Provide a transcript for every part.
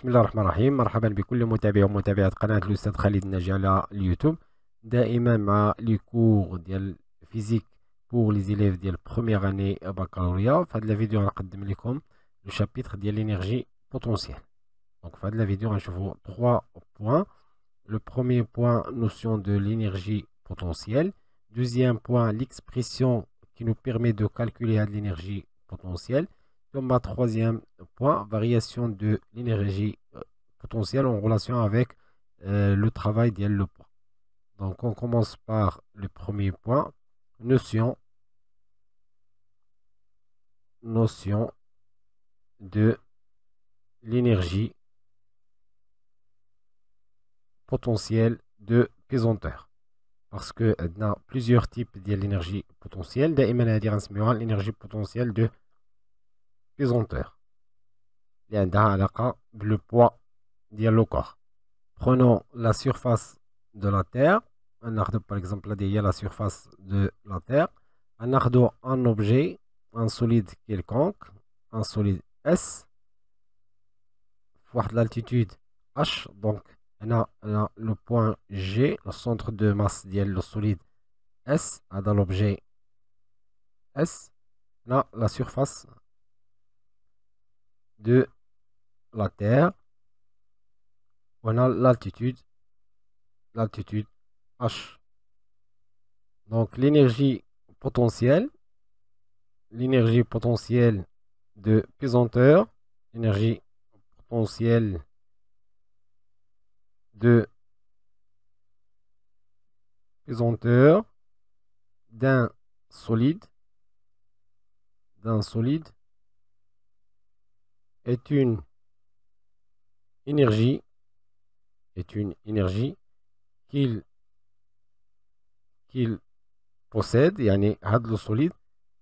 Bismillah ar physique pour les élèves première le chapitre de l'énergie potentielle. vidéo, hein, vous trois points. Le premier point, notion de l'énergie potentielle. Deuxième point, l'expression qui nous permet de calculer l'énergie potentielle ma troisième point, variation de l'énergie euh, potentielle en relation avec euh, le travail d'elle le poids. Donc on commence par le premier point, notion, notion de l'énergie potentielle de pesanteur. Parce que y euh, a plusieurs types d'énergie potentielle. D'ailleurs, l'énergie potentielle de y Le un lien avec le prenons la surface de la terre ardo par exemple y a la surface de la terre Un ardo un objet un solide quelconque un solide S fois l'altitude H donc on a le point G le centre de masse ديال le solide S Dans l'objet S là la surface de la Terre, on a l'altitude, l'altitude H. Donc l'énergie potentielle, l'énergie potentielle de pesanteur, l'énergie potentielle de pesanteur d'un solide, d'un solide est une énergie, est une énergie qu'il qu'il possède, يعني هذا le solide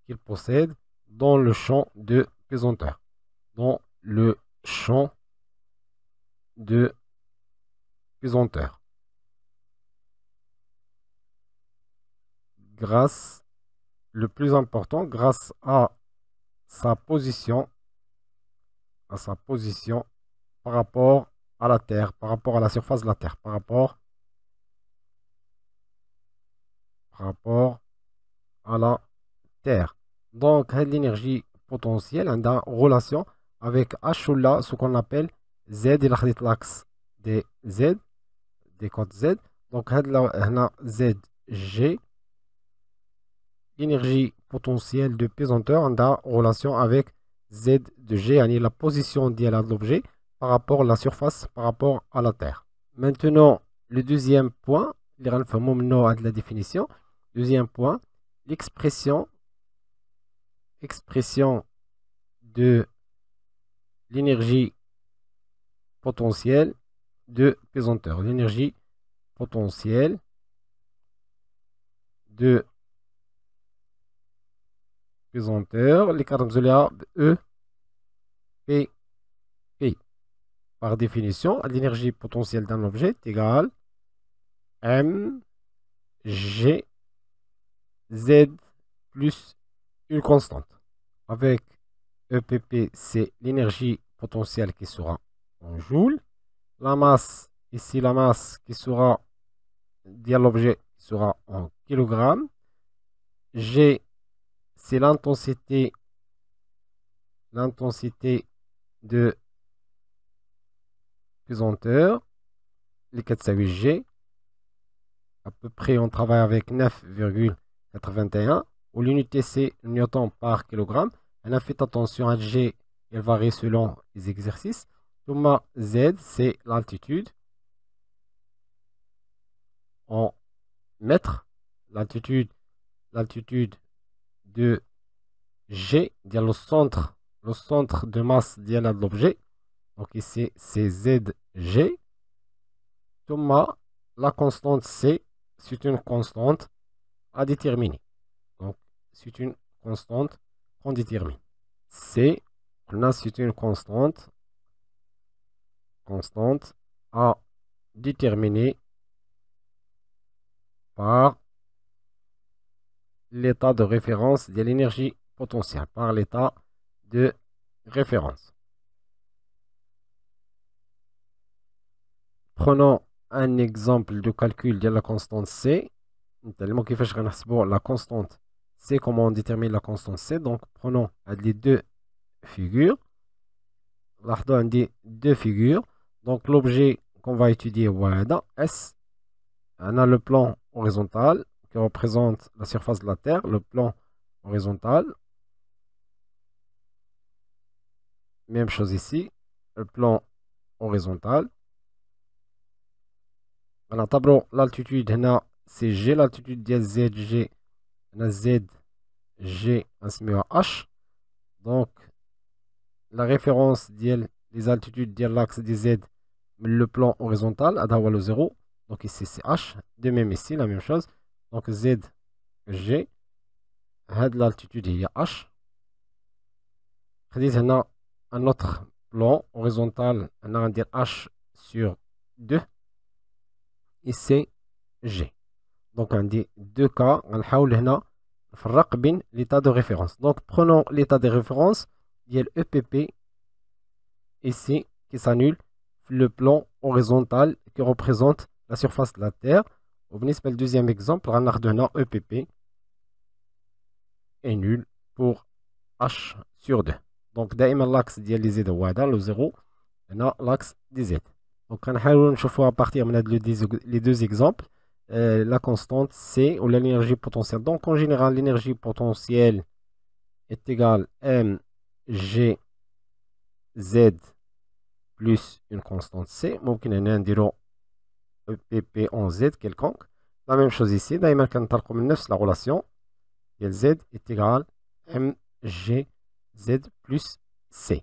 qu'il possède dans le champ de pesanteur, dans le champ de pesanteur. Grâce, le plus important, grâce à sa position à sa position par rapport à la Terre, par rapport à la surface de la Terre, par rapport, à la Terre. Donc, l'énergie potentielle a relation avec là ce qu'on appelle Z, et l'axe des Z, des côtes Z. Donc, a ZG, l'énergie potentielle de pesanteur a relation avec Z de G, la position de l'objet par rapport à la surface, par rapport à la Terre. Maintenant, le deuxième point, les de la définition. Deuxième point, l'expression expression de l'énergie potentielle de pesanteur. L'énergie potentielle de les cartes de E, Par définition, l'énergie potentielle d'un objet est égale M, G, Z plus une constante. Avec EPP, c'est l'énergie potentielle qui sera en joule. La masse, ici la masse qui sera, l'objet sera en kilogrammes. G c'est l'intensité l'intensité de pesanteur les 408G à peu près on travaille avec 9,81 Ou l'unité c'est newton par kilogramme On a fait attention à G elle varie selon les exercices Thomas Z c'est l'altitude en mètres l'altitude l'altitude de G, le centre, le centre de masse de l'objet. Donc ici, c'est ZG. Thomas, la constante C, c'est une constante à déterminer. Donc, c'est une constante qu'on détermine. C, là, c'est une constante, constante à déterminer par l'état de référence de l'énergie potentielle, par l'état de référence. Prenons un exemple de calcul de la constante C. Tellement qu'il faut la constante C, comment on détermine la constante C. Donc, prenons les deux figures. deux figures. Donc, l'objet qu'on va étudier, voilà, S. On a le plan horizontal, représente la surface de la Terre, le plan horizontal. Même chose ici, le plan horizontal. Voilà, tableau, l'altitude, c'est G, l'altitude ديال ZG, Z, G, H. Donc, la référence ديال les altitudes l'axe des Z, le plan horizontal, à le 0. Donc ici c'est H. De même ici, la même chose donc Z, G, de l'altitude il y a H. On a un autre plan horizontal, on a un H sur 2, et c'est G. Donc on dit 2K, on a un frakbin l'état de référence. Donc prenons l'état de référence, il y a l'EPP ici qui s'annule le plan horizontal qui représente la surface de la Terre. Au bout de le deuxième exemple, on a EPP est nul pour H sur 2. Donc, l'axe axe est de Y, le 0, et l'axe de Z. Donc, on va fait une chose à partir de les deux exemples euh, la constante C ou l'énergie potentielle. Donc, en général, l'énergie potentielle est égale à z plus une constante C. Donc, on a EPP en z quelconque. La même chose ici, Dans كنطلقوا من نفس la relation relation z est égale MGZ plus c.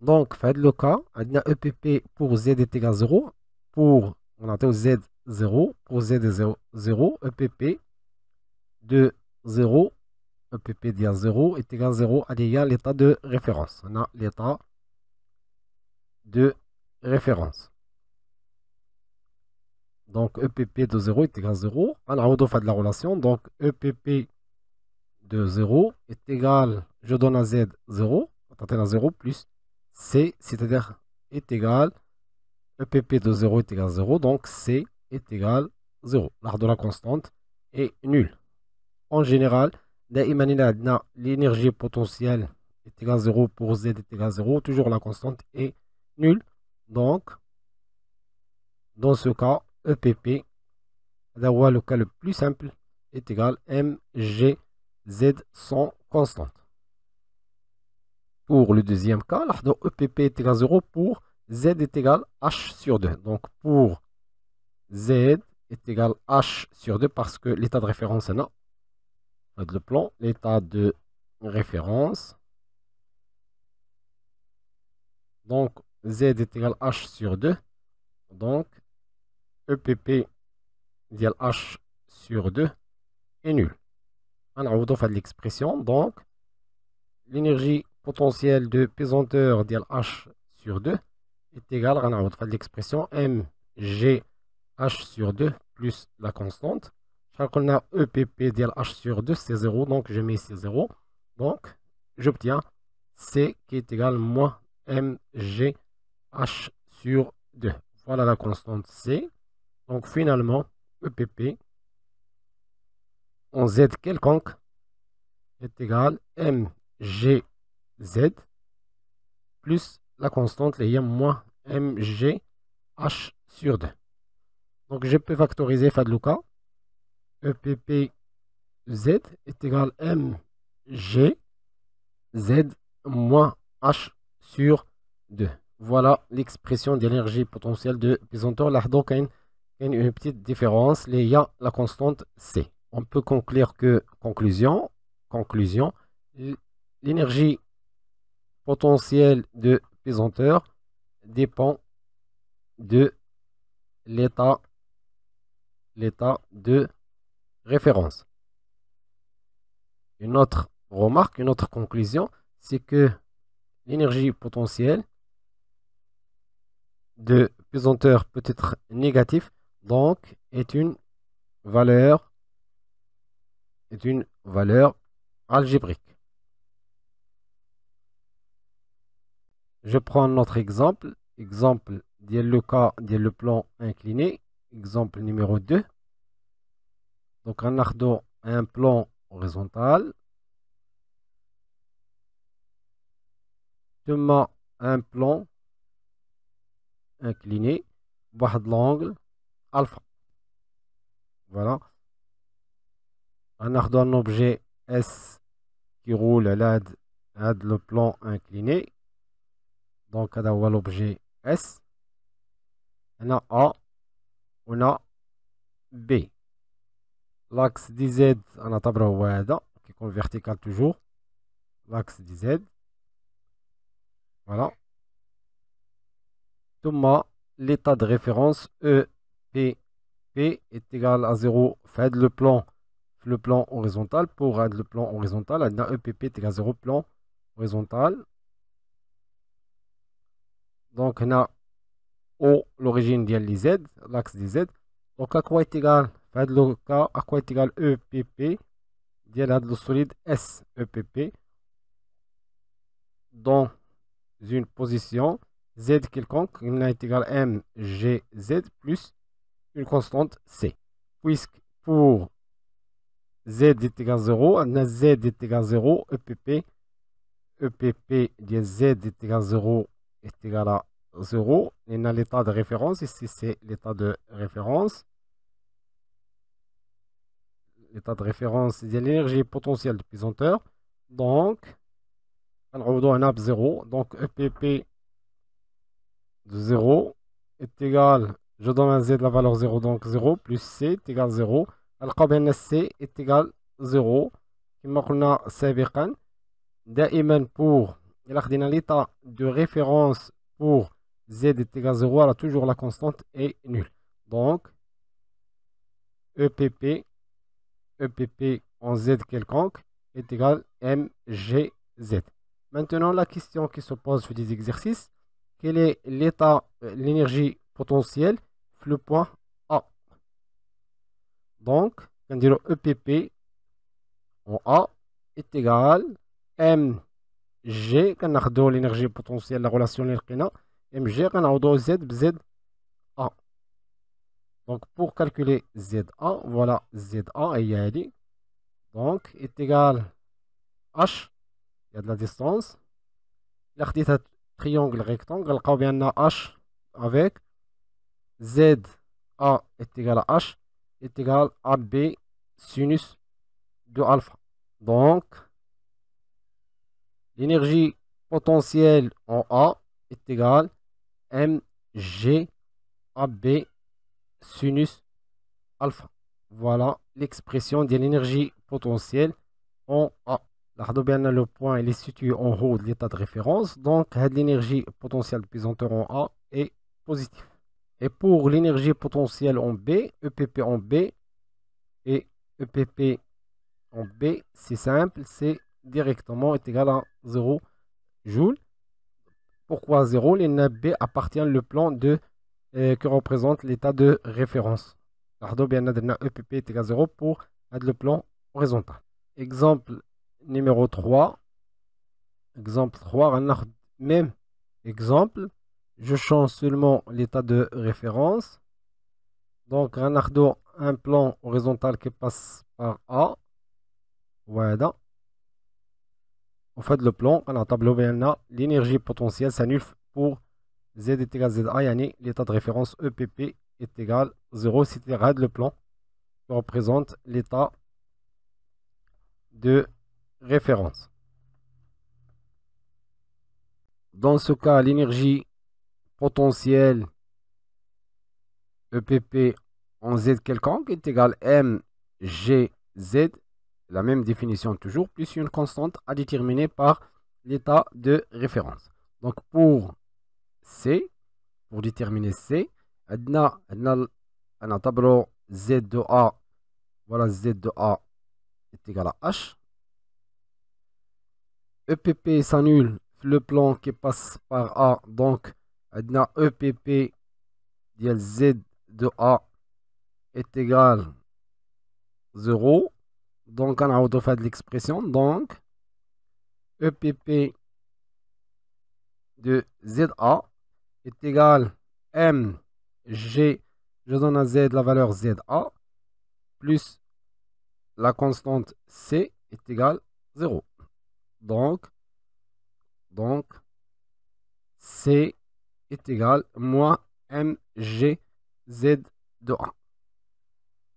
Donc, le le cas. E on a EPP pour z à 0 pour on z 0 pour z 0 0 EPP de 0 EPP de 0 est égal à 0 à l'état de référence. On a l'état de référence. Donc EPP de 0 est égal à 0. Alors, on fait de la relation. Donc EPP de 0 est égal, je donne à Z 0, à 0 plus C, c'est-à-dire est égal, EPP de 0 est égal à 0. Donc C est égal 0. L'art de la constante est nulle. En général, l'énergie potentielle est égal à 0 pour Z est égal à 0. Toujours la constante est nulle. Donc, dans ce cas, EPP, le cas le plus simple, est égal mgz Z sans constante. Pour le deuxième cas, EPP est égal à 0 pour Z est égal à H sur 2. Donc pour Z est égal à H sur 2 parce que l'état de référence est là. Le plan, l'état de référence. Donc Z est égal à H sur 2. Donc EPP ديال H sur 2 est nul. on a l'expression donc l'énergie potentielle de pesanteur ديال H sur 2 est égale à a هاد l'expression MGH H sur 2 plus la constante. qu'on a EPP ديال H sur 2 c'est 0 donc je mets c'est 0 donc j'obtiens C qui est égal à moins mgh sur 2. Voilà la constante C donc finalement, EPP en Z quelconque est égal à MGZ plus la constante les moins MgH sur 2. Donc je peux factoriser Fadluka. EPPZ est égal à MgZ Z moins H sur 2. Voilà l'expression d'énergie potentielle de Byzantor une petite différence, il y a la constante C. On peut conclure que, conclusion, conclusion l'énergie potentielle de pesanteur dépend de l'état de référence. Une autre remarque, une autre conclusion, c'est que l'énergie potentielle de pesanteur peut être négative donc est une valeur est une valeur algébrique. Je prends notre exemple, exemple le cas le plan incliné, exemple numéro 2. Donc un ardo un plan horizontal. Demain un plan incliné, l'angle alpha. Voilà. On a un objet S qui roule à l'aide le plan incliné. Donc, on a l'objet S. On a A. On a B. L'axe DZ, on a tableau qui est vertical toujours. L'axe DZ. Voilà. Thomas, l'état de référence E P, est égal à 0 fait le plan le plan horizontal pour le plan horizontal EPP e est égal à 0 plan horizontal donc a O l'origine des Z l'axe d'z, Z donc à quoi est égal le cas. à quoi est égal EPP pp de le solide S e dans une position Z quelconque On est égal à MGZ plus constante C. Puisque pour Z est égal à 0, on a Z est égal à 0, EPP, EPP Z est égal à 0 est égal à 0. Et on a l'état de référence, ici c'est l'état de référence. L'état de référence de l'énergie potentielle e de pesanteur. Donc, on a 0. Donc, EPP de 0 est égal à je donne à z la valeur 0, donc 0 plus c est égal à 0. Alors, c est égal à 0 كما قلنا سابقا دائما pour إلا l'état de référence pour z est égal à 0 alors toujours la constante est nulle. Donc EPP EPP en z quelconque est égal à MGZ. Maintenant la question qui se pose sur des exercices, quel est l'état, euh, l'énergie potentiel le point A. Donc, on dit EPP en A est égal à MG, qu'on a l'énergie potentielle, la relation l'irkina, MG, qu'on a Z, Z, A. Donc, pour calculer A. voilà ZA, et y Donc, est égal H, il y a de la distance. L'artiste triangle rectangle, on a H avec Z A est égal à H est égal à B sinus de alpha. Donc, l'énergie potentielle en A est égale à A B sinus alpha. Voilà l'expression de l'énergie potentielle en A. Le point est situé en haut de l'état de référence, donc l'énergie potentielle de en A est positive. Et pour l'énergie potentielle en B, EPP en B et EPP en B, c'est simple, c'est directement est égal à 0 joules. Pourquoi 0 L'énergie B appartient au plan de, euh, que représente l'état de référence. bien EPP e est égal à 0 pour le plan horizontal. Exemple numéro 3. Exemple 3, on même exemple je change seulement l'état de référence. Donc, Renardo, un plan horizontal qui passe par A. Voilà. En fait, le plan, on a tableau l'énergie potentielle s'annule pour Z est égal à ZA, yani l'état de référence EPP est égal 0, C'est RAD le plan représente l'état de référence. Dans ce cas, l'énergie potentiel EPP en Z quelconque est égal à Z. la même définition toujours, plus une constante à déterminer par l'état de référence. Donc pour C, pour déterminer C, on a, un tableau Z de A, voilà Z de A est égal à H. EPP s'annule le plan qui passe par A, donc Adna EPP de Z de A est égal. 0 Donc on a autofa de l'expression. Donc EPP de ZA est égal à M G je donne à Z la valeur ZA plus la constante C est égal à 0. Donc C égal moins mg z de A.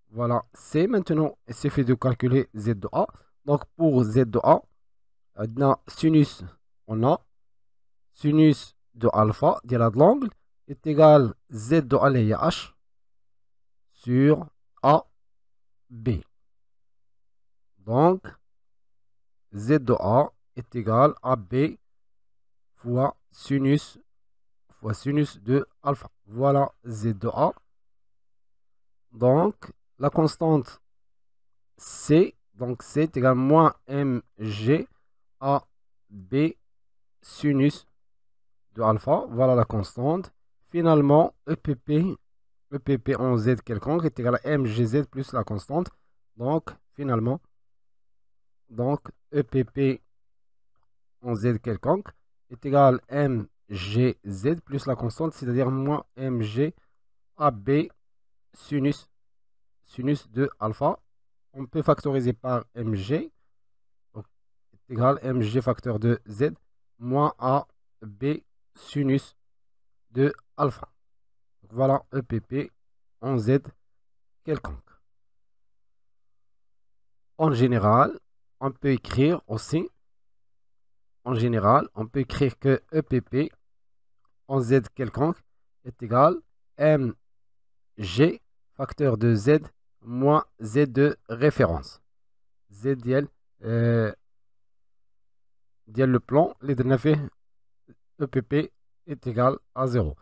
Voilà, c'est maintenant, c'est fait de calculer z de A. Donc pour z de A, on euh, a sinus, on a sinus de alpha, de l'angle, est égal z de A, les H, sur A, B. Donc, z de A est égal à B fois sinus sinus de alpha. Voilà Z de A. Donc, la constante C, donc c'est égal à moins mg a b sinus de alpha. Voilà la constante. Finalement, EPP, EPP en Z quelconque est égal à mgz plus la constante. Donc, finalement, donc EPP en Z quelconque est égal à m GZ plus la constante, c'est-à-dire moins MG AB sinus, sinus de alpha. On peut factoriser par MG, donc intégrale MG facteur de Z, moins AB sinus de alpha. Donc voilà EPP en Z quelconque. En général, on peut écrire aussi, en général, on peut écrire que EPP en Z quelconque est égal mg facteur de Z moins Z de référence. Z dl euh, le plan les درنا EPP est égal à 0.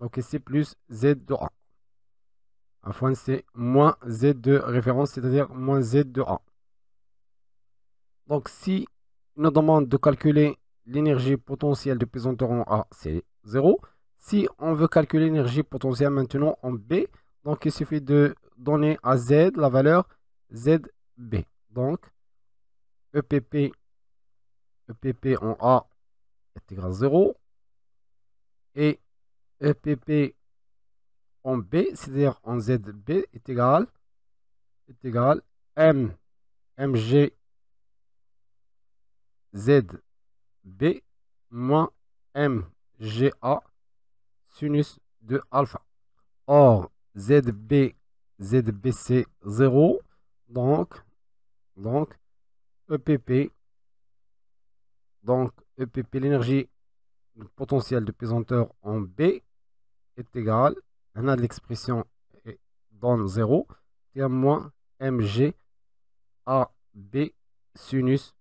Donc ici plus Z de A. Enfin c'est moins Z de référence, c'est-à-dire moins Z de A. Donc si nous demande de calculer l'énergie potentielle de pesanteur en A, c'est 0. Si on veut calculer l'énergie potentielle maintenant en B, donc il suffit de donner à Z la valeur ZB. Donc, EPP, EPP en A est égal à 0 et EPP en B, c'est-à-dire en ZB est égal est égal M MG ZB moins M GA sinus de alpha. Or, ZB, ZBC 0, donc, donc, EPP, donc EPP, l'énergie potentielle de pesanteur en B est égale, on a l'expression donne 0, t moins MG AB sinus,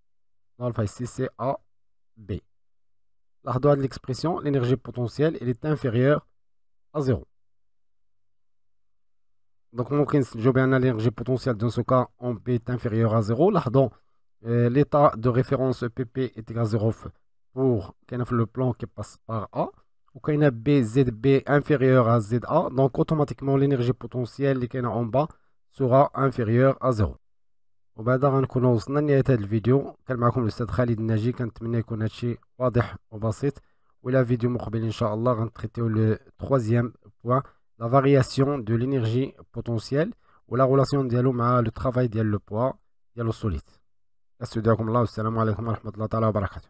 alpha ici c'est AB de l'expression, l'énergie potentielle, elle est inférieure à 0. Donc, on l'énergie potentielle, dans ce cas, en P est inférieure à 0. Euh, l'état de référence PP est égal à 0 pour le plan qui passe par A. Ou quand a B, inférieur à ZA, donc automatiquement l'énergie potentielle qui est en bas sera inférieure à 0. وبعدا غنكونوا وصلنا لنهايه هذا الفيديو كان معكم الاستاذ خالد الناجي كنتمنى يكون هادشي واضح وبسيط ولا فيديو مقبل ان شاء الله غنتريتيو لو تخوازيام بوان لا فارياسيون دو لينيرجي بوتونسييل ولا غولاسيون ديالو مع لو ترافاي ديال لو بوا ديال السوليت استودعكم الله والسلام عليكم ورحمه الله تعالى وبركاته